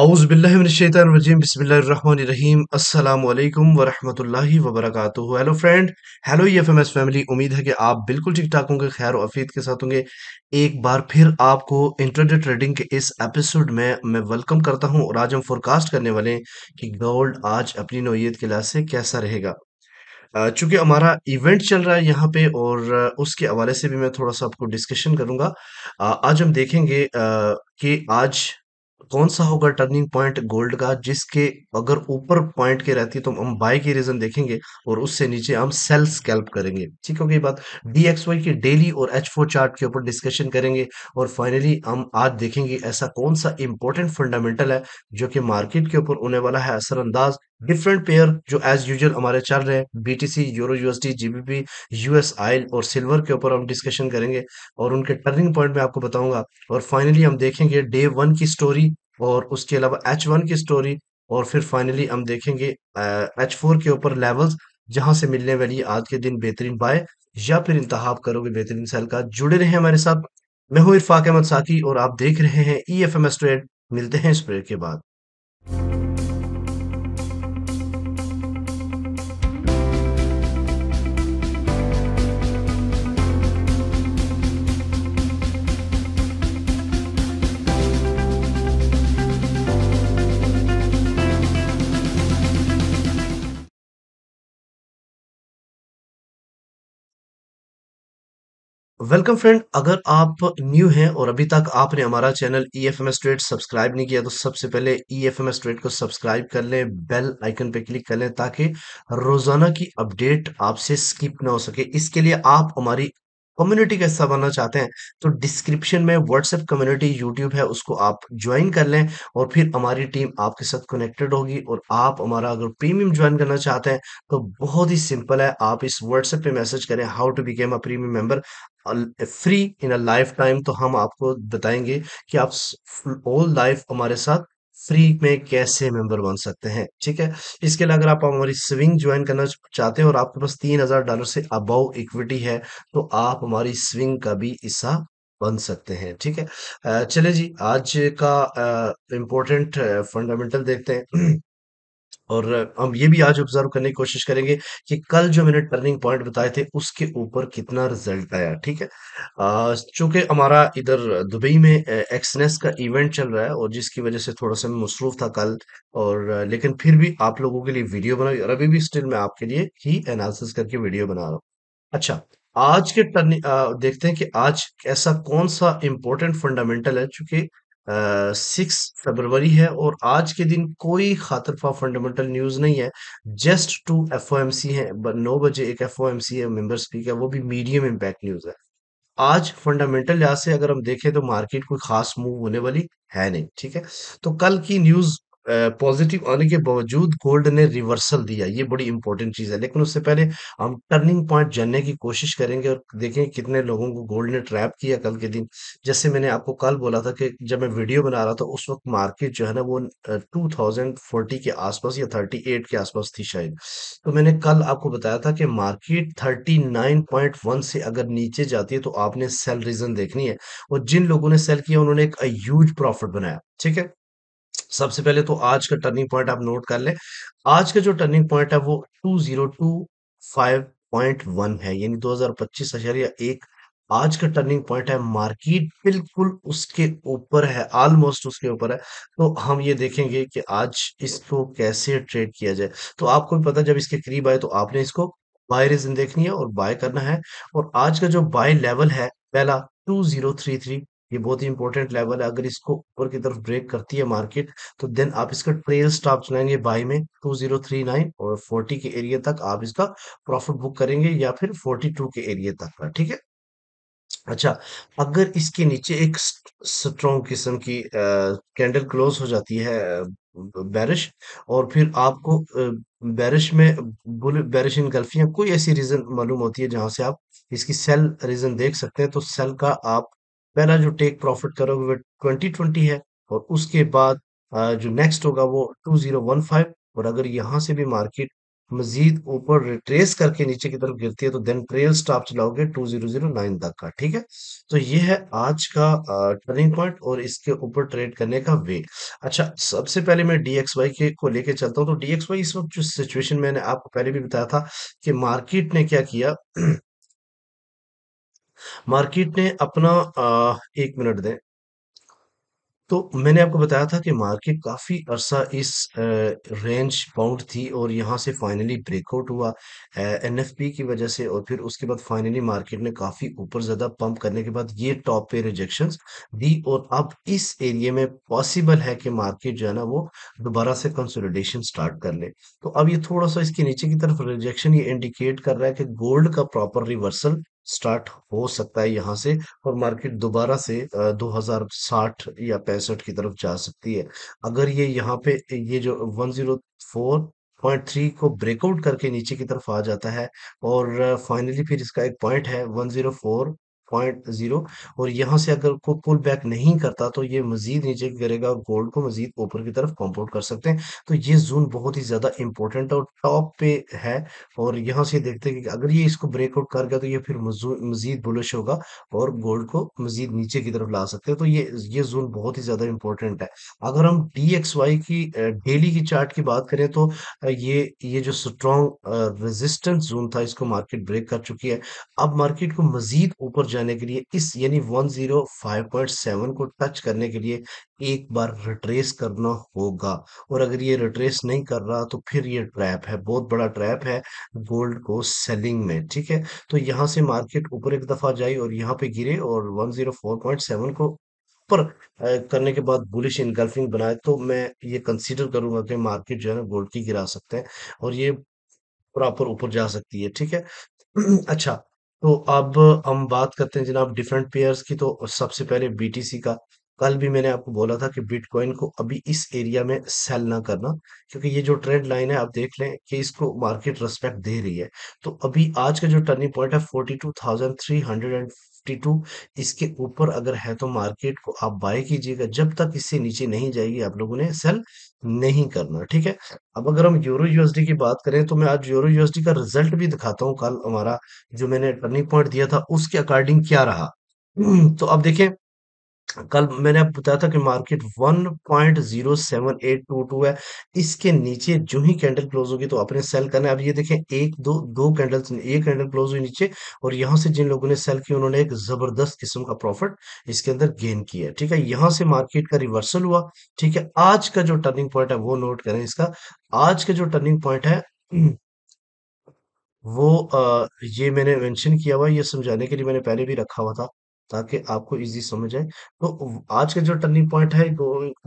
अल्लाम वबरक hello friend hello F M S family उम्मीद है कि आप बिल्कुल ठीक ठाक होंगे खैर अफीत के साथ होंगे एक बार फिर आपको इंटरनेट ट्रेडिंग के इस एपिसोड में मैं वेलकम करता हूँ और आज हम फोरकास्ट करने वाले हैं कि गोल्ड आज अपनी नोयत के लिहाज से कैसा रहेगा चूंकि हमारा इवेंट चल रहा है यहाँ पे और उसके हवाले से भी मैं थोड़ा सा आपको डिस्कशन करूंगा आज हम देखेंगे कि आज कौन सा होगा टर्निंग पॉइंट गोल्ड का जिसके अगर ऊपर पॉइंट के रहती है तो हम बाय की रीजन देखेंगे और उससे नीचे हम सेल स्कैल्प करेंगे ठीक होगी बात डी एक्स वाई की डेली और एच फोर चार्ट के ऊपर डिस्कशन करेंगे और फाइनली हम आज देखेंगे ऐसा कौन सा इंपॉर्टेंट फंडामेंटल है जो कि मार्केट के ऊपर होने वाला है असरअंदाज डिफरेंट पेयर जो एज यूजल हमारे चल रहे हैं B C euro USD GBP US oil और सिल्वर के ऊपर हम डिस्कशन करेंगे और उनके टर्निंग पॉइंट में आपको बताऊंगा और फाइनली हम देखेंगे डे वन की स्टोरी और उसके अलावा एच वन की स्टोरी और फिर फाइनली हम देखेंगे एच फोर के ऊपर लेवल्स जहां से मिलने वाली आज के दिन बेहतरीन बाय या फिर इंतहाब करोगे बेहतरीन सेल का जुड़े रहे हमारे साथ मैं हूँ इरफाक अहमद साकी और आप देख रहे हैं E F M S trade मिलते हैं इस ट्रेड के बाद वेलकम फ्रेंड अगर आप न्यू हैं और अभी तक आपने हमारा channel E F M S trade subscribe नहीं किया तो सबसे पहले E F M S trade को सब्सक्राइब कर लें बेल आइकन पे क्लिक कर लें ताकि रोजाना की अपडेट आपसे स्किप ना हो सके इसके लिए आप हमारी कम्युनिटी कैसा बनना चाहते हैं तो डिस्क्रिप्शन में व्हाट्सएप कम्युनिटी यूट्यूब है उसको आप ज्वाइन कर लें और फिर हमारी टीम आपके साथ कनेक्टेड होगी और आप हमारा अगर प्रीमियम ज्वाइन करना चाहते हैं तो बहुत ही सिंपल है आप इस व्हाट्सएप पे मैसेज करें how to become a premium member free in a lifetime तो हम आपको बताएंगे कि आप ऑल लाइफ हमारे साथ फ्री में कैसे मेंबर बन सकते हैं ठीक है इसके लिए अगर आप हमारी स्विंग ज्वाइन करना चाहते हैं और आपके पास तीन हजार डॉलर से अबव इक्विटी है तो आप हमारी स्विंग का भी हिस्सा बन सकते हैं ठीक है चले जी आज का इम्पोर्टेंट फंडामेंटल देखते हैं और हम ये भी आज ऑब्जर्व करने की कोशिश करेंगे कि कल जो मैंने टर्निंग पॉइंट बताए थे उसके ऊपर कितना रिजल्ट आया ठीक है चूंकि हमारा इधर दुबई में एक्सनेस का इवेंट चल रहा है और जिसकी वजह से थोड़ा सा मसरूफ था कल और लेकिन फिर भी आप लोगों के लिए वीडियो बना और अभी भी स्टिल मैं आपके लिए ही एनालिसिस करके वीडियो बना रहा हूँ अच्छा आज के टर्निंग देखते हैं कि आज ऐसा कौन सा इंपॉर्टेंट फंडामेंटल है चूंकि सिक्स फरवरी है और आज के दिन कोई खातरफा फंडामेंटल न्यूज़ नहीं है just to F O M C है नौ बजे एक एफ ओ एम सी है मेम्बर स्पीक है वो भी मीडियम इम्पैक्ट न्यूज़ है आज फंडामेंटल लिहाज से अगर हम देखें तो मार्केट कोई खास मूव होने वाली है नहीं ठीक है तो कल की न्यूज़ पॉजिटिव आने के बावजूद गोल्ड ने रिवर्सल दिया ये बड़ी इंपॉर्टेंट चीज़ है लेकिन उससे पहले हम टर्निंग पॉइंट जानने की कोशिश करेंगे और देखें कितने लोगों को गोल्ड ने ट्रैप किया कल के दिन जैसे मैंने आपको कल बोला था कि जब मैं वीडियो बना रहा था उस वक्त मार्केट जो है ना वो टू थाउजेंड फोर्टी के आसपास या थर्टी एट के आसपास थी शायद तो मैंने कल आपको बताया था कि market thirty nine point one से अगर नीचे जाती है तो आपने सेल रीजन देखनी है और जिन लोगों ने सेल किया उन्होंने एक ह्यूज प्रॉफिट बनाया ठीक है सबसे पहले तो आज का टर्निंग पॉइंट आप नोट कर लें आज का जो टर्निंग पॉइंट है वो two zero two five point one है यानी दो हजार पच्चीस या एक आज का टर्निंग पॉइंट है मार्केट बिल्कुल उसके ऊपर है ऑलमोस्ट उसके ऊपर है तो हम ये देखेंगे कि आज इसको कैसे ट्रेड किया जाए तो आपको भी पता जब इसके करीब आए तो आपने इसको बाय रीजन देखनी है और बाय करना है और आज का जो बाय लेवल है पहला टू जीरो थ्री थ्री ये बहुत ही इंपॉर्टेंट लेवल है अगर इसको ऊपर की तरफ ब्रेक करती है मार्केट तो देन आप इसका ट्रेल स्टॉप चलाएंगे बाई में 2039 और 40 के एरिया तक आप इसका प्रॉफिट बुक करेंगे या फिर 42 के एरिया तक का ठीक है अच्छा अगर इसके नीचे एक स्ट्रॉन्ग किस्म की कैंडल क्लोज हो जाती है बैरिश और फिर आपको बैरिश में बुल बैरिश इनगल्फियाँ कोई ऐसी रीजन मालूम होती है जहां से आप इसकी सेल रीजन देख सकते हैं तो सेल का आप पहला जो टेक प्रॉफिट करोगे वो ट्वेंटी ट्वेंटी है और उसके बाद जो नेक्स्ट होगा वो टू जीरो वन फाइव और अगर यहाँ से भी मार्केट मजीद ऊपर रिट्रेस करके नीचे की तरफ गिरती है तो देन ट्रेल स्टॉप चलाओगे टू जीरो जीरो नाइन तक का ठीक है तो ये है आज का टर्निंग पॉइंट और इसके ऊपर ट्रेड करने का वे अच्छा सबसे पहले मैं डीएक्सवाई वाई के को लेके चलता हूँ तो डीएक्सवाई वाई इस वक्त जो सिचुएशन मैंने आपको पहले भी बताया था कि मार्केट ने क्या किया मार्केट ने अपना आ, एक मिनट दें तो मैंने आपको बताया था कि मार्केट काफ़ी अरसा इस रेंज बाउंड थी और यहां से फाइनली ब्रेकआउट हुआ एनएफपी की वजह से और फिर उसके बाद फाइनली मार्केट ने काफ़ी ऊपर ज़्यादा पंप करने के बाद ये टॉप पे रिजेक्शंस दी और अब इस एरिया में पॉसिबल है कि मार्केट जो है ना वो दोबारा से कंसोलिडेशन स्टार्ट कर ले तो अब ये थोड़ा सा इसके नीचे की तरफ रिजेक्शन ये इंडिकेट कर रहा है कि गोल्ड का प्रॉपर रिवर्सल स्टार्ट हो सकता है यहाँ से और मार्केट दोबारा से 2060 या पैंसठ की तरफ जा सकती है अगर ये यहाँ पे ये जो फोर पॉइंट थ्री को ब्रेकआउट करके नीचे की तरफ आ जाता है और फाइनली फिर इसका एक पॉइंट है one zero four point zero और यहाँ से अगर को पुल बैक नहीं करता तो ये मजीद नीचे करेगा और गोल्ड को मजीद ऊपर की तरफ कॉम्पोर्ट कर सकते हैं तो ये जोन बहुत ही ज़्यादा इंपॉर्टेंट और टॉप पे है और यहाँ से देखते हैं कि अगर ये इसको ब्रेकआउट कर गया तो ये फिर मजीद बुलिश होगा और गोल्ड को मजीद नीचे की तरफ ला सकते हैं तो ये ये जोन बहुत ही ज़्यादा इंपॉर्टेंट है अगर हम डी एक्स वाई की डेली की चार्ट की बात करें तो ये ये जो स्ट्रॉन्ग रेजिस्टेंस जोन था इसको मार्केट ब्रेक कर चुकी है अब मार्केट को मजीद ऊपर जाने के लिए इस यानी 105.7 को टच करने के लिए एक बार रिट्रेस करना होगा और अगर ये रिट्रेस नहीं कर रहा तो फिर ये ट्रैप है बहुत बड़ा ट्रैप है गोल्ड को सेलिंग में ठीक है तो यहाँ से मार्केट ऊपर एक दफा जाए और यहाँ पे गिरे और 104.7 को पर करने के बाद बुलिश इनगल्फिंग बनाए तो मैं ये कंसीडर करूंगा कि मार्केट जो है ना गोल्ड की गिरा सकते हैं और ये प्रॉपर ऊपर जा सकती है ठीक है अच्छा तो अब हम बात करते हैं जनाब डिफरेंट पेयर्स की तो सबसे पहले बीटीसी का कल भी मैंने आपको बोला था कि बिटकॉइन को अभी इस एरिया में सेल ना करना क्योंकि ये जो ट्रेंड लाइन है आप देख लें कि इसको मार्केट रिस्पेक्ट दे रही है तो अभी आज का जो टर्निंग पॉइंट है forty two thousand three hundred and 52 इसके ऊपर अगर है तो मार्केट को आप बाय कीजिएगा जब तक इससे नीचे नहीं जाएगी आप लोगों ने सेल नहीं करना ठीक है अब अगर हम यूरो यूएसडी की बात करें तो मैं आज यूरो यूएसडी का रिजल्ट भी दिखाता हूं कल हमारा जो मैंने टर्निंग पॉइंट दिया था उसके अकॉर्डिंग क्या रहा तो अब देखें कल मैंने आपको बताया था कि मार्केट 1.07822 है इसके नीचे जो ही कैंडल क्लोज होगी तो आपने सेल करना है अब ये देखें एक दो दो कैंडल्स ये कैंडल क्लोज हुई नीचे और यहां से जिन लोगों ने सेल की उन्होंने एक जबरदस्त किस्म का प्रॉफिट इसके अंदर गेन किया है ठीक है यहां से मार्केट का रिवर्सल हुआ ठीक है आज का जो टर्निंग पॉइंट है वो नोट करें इसका आज का जो टर्निंग पॉइंट है वो आ, ये मैंने मेंशन किया हुआ ये समझाने के लिए मैंने पहले भी रखा हुआ था ताकि आपको इजी समझ आए तो आज का जो टर्निंग पॉइंट है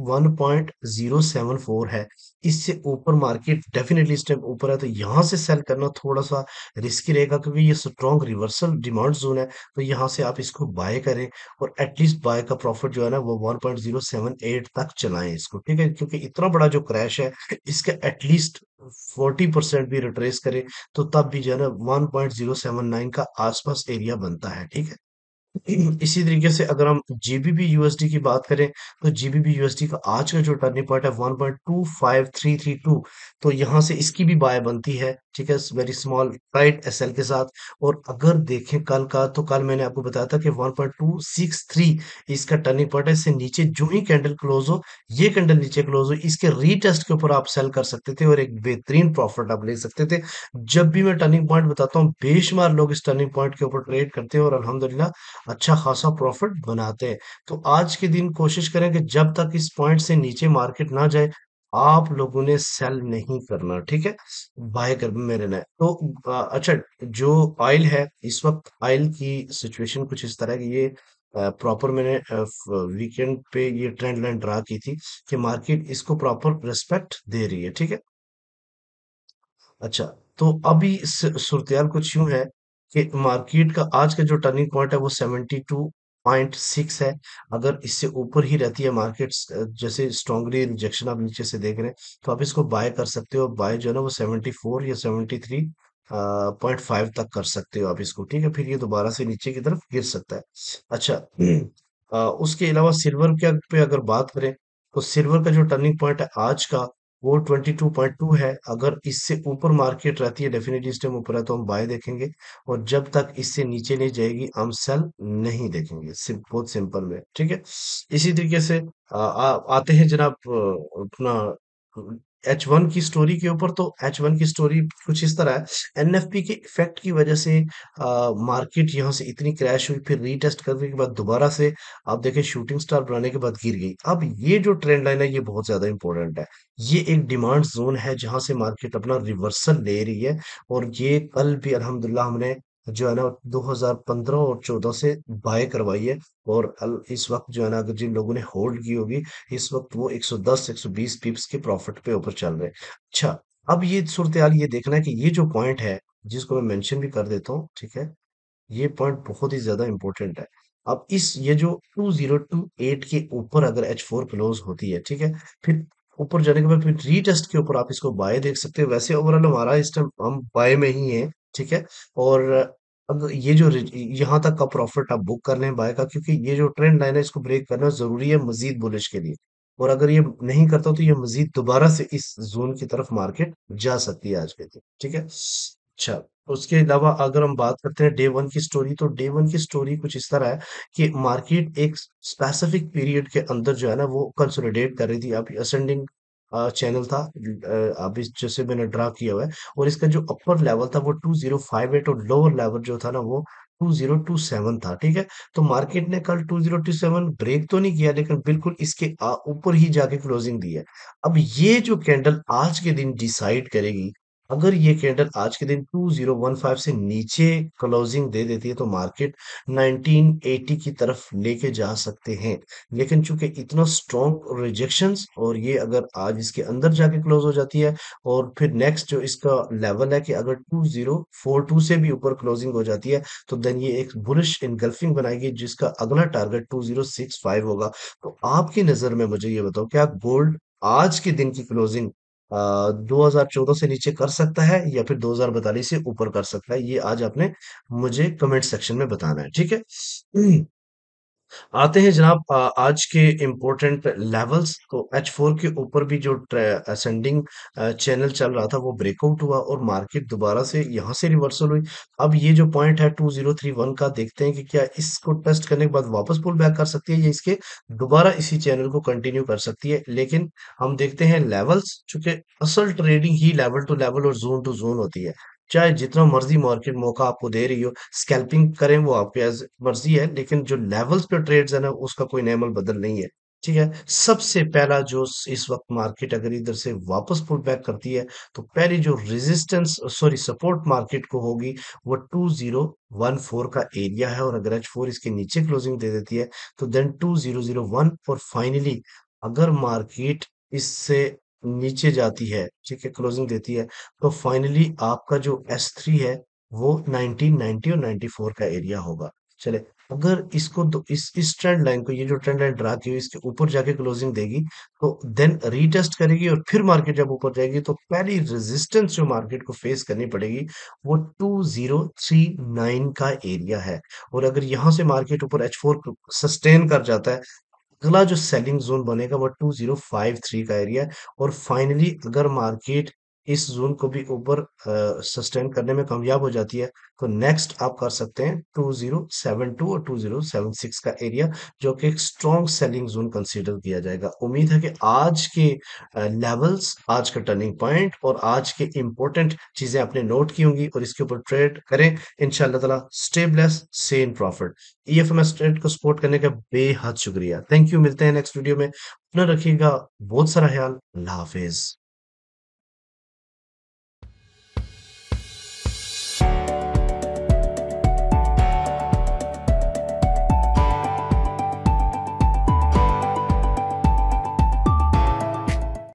one point zero seven four है इससे ऊपर मार्केट डेफिनेटली इस टाइम ऊपर है तो यहाँ से सेल करना थोड़ा सा रिस्की रहेगा क्योंकि ये स्ट्रॉन्ग रिवर्सल डिमांड जोन है तो यहाँ से आप इसको बाय करें और एटलीस्ट बाय का प्रॉफिट जो है ना वो one point zero seven eight तक चलाएं इसको ठीक है क्योंकि इतना बड़ा जो क्रैश है इसका एटलीस्ट फोर्टी परसेंट भी रिट्रेस करें तो तब भी जो है ना one point zero seven nine का आसपास एरिया बनता है ठीक है इसी तरीके से अगर हम जीबीपी यूएसडी की बात करें तो जीबीपी यूएसडी का आज का जो टर्निंग पॉइंट है 1.25332 तो यहां से इसकी भी बाय बनती है ठीक है वेरी स्मॉल राइट एस के साथ और अगर देखें कल का तो कल मैंने आपको बताया था कि 1.263 इसका टर्निंग पॉइंट है इससे नीचे जो ही कैंडल क्लोज हो ये कैंडल नीचे क्लोज हो इसके रीटेस्ट के ऊपर आप सेल कर सकते थे और एक बेहतरीन प्रॉफिट आप ले सकते थे जब भी मैं टर्निंग पॉइंट बताता हूँ बेशुमार लोग इस टर्निंग पॉइंट के ऊपर ट्रेड करते हैं और अलहमदुल्ला अच्छा खासा प्रॉफिट बनाते हैं तो आज के दिन कोशिश करें कि जब तक इस पॉइंट से नीचे मार्केट ना जाए आप लोगों ने सेल नहीं करना ठीक है बाय कर में रहना है तो अच्छा जो ऑयल है इस वक्त ऑयल की सिचुएशन कुछ इस तरह की ये प्रॉपर मैंने वीकेंड पे ये ट्रेंड लाइन ड्रा की थी कि मार्केट इसको प्रॉपर रिस्पेक्ट दे रही है ठीक है अच्छा तो अभी सुरतयाल कुछ यूं है कि मार्केट का आज का जो टर्निंग पॉइंट है वो सेवेंटी टू पॉइंट सिक्स है अगर इससे ऊपर ही रहती है मार्केट जैसे स्ट्रॉन्गली रिजेक्शन आप नीचे से देख रहे हैं तो आप इसको बाय कर सकते हो बाय जो है ना वो सेवेंटी फोर या सेवेंटी थ्री पॉइंट फाइव तक कर सकते हो आप इसको ठीक है फिर ये दोबारा से नीचे की तरफ गिर सकता है अच्छा आ, उसके अलावा सिल्वर के पे अगर बात करें तो सिल्वर का जो टर्निंग पॉइंट है आज का वो 22.2 है अगर इससे ऊपर मार्केट रहती है डेफिनेटली इस टाइम ऊपर है तो हम बाय देखेंगे और जब तक इससे नीचे नहीं जाएगी हम सेल नहीं देखेंगे सिर्फ बहुत सिंपल में ठीक है इसी तरीके से आ, आ, आते हैं जनाब अपना एच वन की स्टोरी के ऊपर तो एच वन की स्टोरी कुछ इस तरह है एन एफ पी के इफेक्ट की वजह से मार्केट यहाँ से इतनी क्रैश हुई फिर रीटेस्ट करने के बाद दोबारा से आप देखें शूटिंग स्टार बनाने के बाद गिर गई अब ये जो ट्रेंड लाइन है ये बहुत ज्यादा इंपॉर्टेंट है ये एक डिमांड जोन है जहां से मार्केट अपना रिवर्सल ले रही है और ये कल भी अलहमदुल्ला हमने जो है ना 2015 और 14 से बाय करवाई है और इस वक्त जो है ना अगर जिन लोगों ने होल्ड की होगी इस वक्त वो 110 120 पिप्स के प्रॉफिट पे ऊपर चल रहे अच्छा अब ये सूरत ये देखना है कि ये जो पॉइंट है जिसको मैं मेंशन भी कर देता हूँ ठीक है ये पॉइंट बहुत ही ज्यादा इंपॉर्टेंट है अब इस ये जो 2028 के ऊपर अगर एच फोर क्लोज होती है ठीक है फिर ऊपर जाने के बाद फिर रीटेस्ट के ऊपर आप इसको बाय देख सकते हो वैसे ओवरऑल हमारा इस टाइम हम बाय में ही है ठीक है और अब ये जो यहाँ तक का प्रॉफिट आप बुक कर लें बाय का क्योंकि ये जो ट्रेंड लाइन है इसको ब्रेक करना जरूरी है मजीद बुलिश के लिए और अगर ये नहीं करता तो ये मजीद दोबारा से इस जोन की तरफ मार्केट जा सकती है आज के दिन ठीक है अच्छा उसके अलावा अगर हम बात करते हैं डे वन की स्टोरी तो डे वन की स्टोरी कुछ इस तरह है कि मार्केट एक स्पेसिफिक पीरियड के अंदर जो है ना वो कंसोलिडेट कर रही थी आप असेंडिंग चैनल था अभी जैसे मैंने ड्रा किया हुआ है और इसका जो अपर लेवल था वो टू जीरो फाइव एट और लोअर लेवल जो था ना वो 2027 था ठीक है तो मार्केट ने कल 2027 ब्रेक तो नहीं किया लेकिन बिल्कुल इसके ऊपर ही जाके क्लोजिंग दी है अब ये जो कैंडल आज के दिन डिसाइड करेगी अगर ये कैंडल आज के दिन 2015 से नीचे क्लोजिंग दे देती है तो मार्केट 1980 की तरफ लेके जा सकते हैं लेकिन चूंकि इतना स्ट्रॉन्ग रिजेक्शन और ये अगर आज इसके अंदर जाके क्लोज हो जाती है और फिर नेक्स्ट जो इसका लेवल है कि अगर 2042 से भी ऊपर क्लोजिंग हो जाती है तो देन ये एक बुलिश इनगल्फिंग बनाएगी जिसका अगला टारगेट टू होगा तो आपकी नजर में मुझे ये बताओ क्या गोल्ड आज के दिन की क्लोजिंग 2014 से नीचे कर सकता है या फिर 2042 से ऊपर कर सकता है ये आज आपने मुझे कमेंट सेक्शन में बताना है ठीक है आते हैं जनाब आज के इम्पोर्टेंट लेवल्स तो एच फोर के ऊपर भी जो असेंडिंग चैनल चल रहा था वो ब्रेकआउट हुआ और मार्केट दोबारा से यहाँ से रिवर्सल हुई अब ये जो पॉइंट है टू जीरो थ्री वन का देखते हैं कि क्या इसको टेस्ट करने के बाद वापस पुल बैक कर सकती है या इसके दोबारा इसी चैनल को कंटिन्यू कर सकती है लेकिन हम देखते हैं लेवल्स चूंकि असल ट्रेडिंग ही लेवल टू लेवल और जोन टू जोन होती है चाहे जितना मर्जी मार्केट मौका आपको दे रही हो स्कैल्पिंग करें वो आपके एज मर्जी है लेकिन जो लेवल्स पे ट्रेड्स है ना उसका कोई नैमल बदल नहीं है ठीक है सबसे पहला जो इस वक्त मार्केट अगर इधर से वापस पुल बैक करती है तो पहली जो रेजिस्टेंस सॉरी सपोर्ट मार्केट को होगी वो 2014 का एरिया है और अगर एच फोर इसके नीचे क्लोजिंग दे देती है तो देन 2001 और फाइनली अगर मार्केट इससे नीचे जाती है ठीक है क्लोजिंग देती है तो फाइनली आपका जो एस थ्री है वो 1990 और 94 का एरिया होगा चले अगर इसको तो इस इस ट्रेंड लाइन को ये जो ट्रेंड लाइन ड्रा की इसके ऊपर जाके क्लोजिंग देगी तो देन रीटेस्ट करेगी और फिर मार्केट जब ऊपर जाएगी तो पहली रेजिस्टेंस जो मार्केट को फेस करनी पड़ेगी वो 2039 का एरिया है और अगर यहां से मार्केट ऊपर H4 सस्टेन कर जाता है अगला जो सेलिंग जोन बनेगा वो 2053 का एरिया और फाइनली अगर मार्केट इस जोन को भी ऊपर सस्टेन करने में कामयाब हो जाती है तो नेक्स्ट आप कर सकते हैं 2072 और 2076 का एरिया जो कि एक स्ट्रॉन्ग सेलिंग जोन कंसीडर किया जाएगा उम्मीद है कि आज के लेवल्स आज का टर्निंग पॉइंट और आज के इंपॉर्टेंट चीजें आपने नोट की होंगी और इसके ऊपर ट्रेड करें इनशाला तला सेन से इन profit E F M S trade को सपोर्ट करने का बेहद शुक्रिया थैंक यू मिलते हैं नेक्स्ट वीडियो में अपना रखिएगा बहुत सारा ख्याल अल्लाह हाफिज़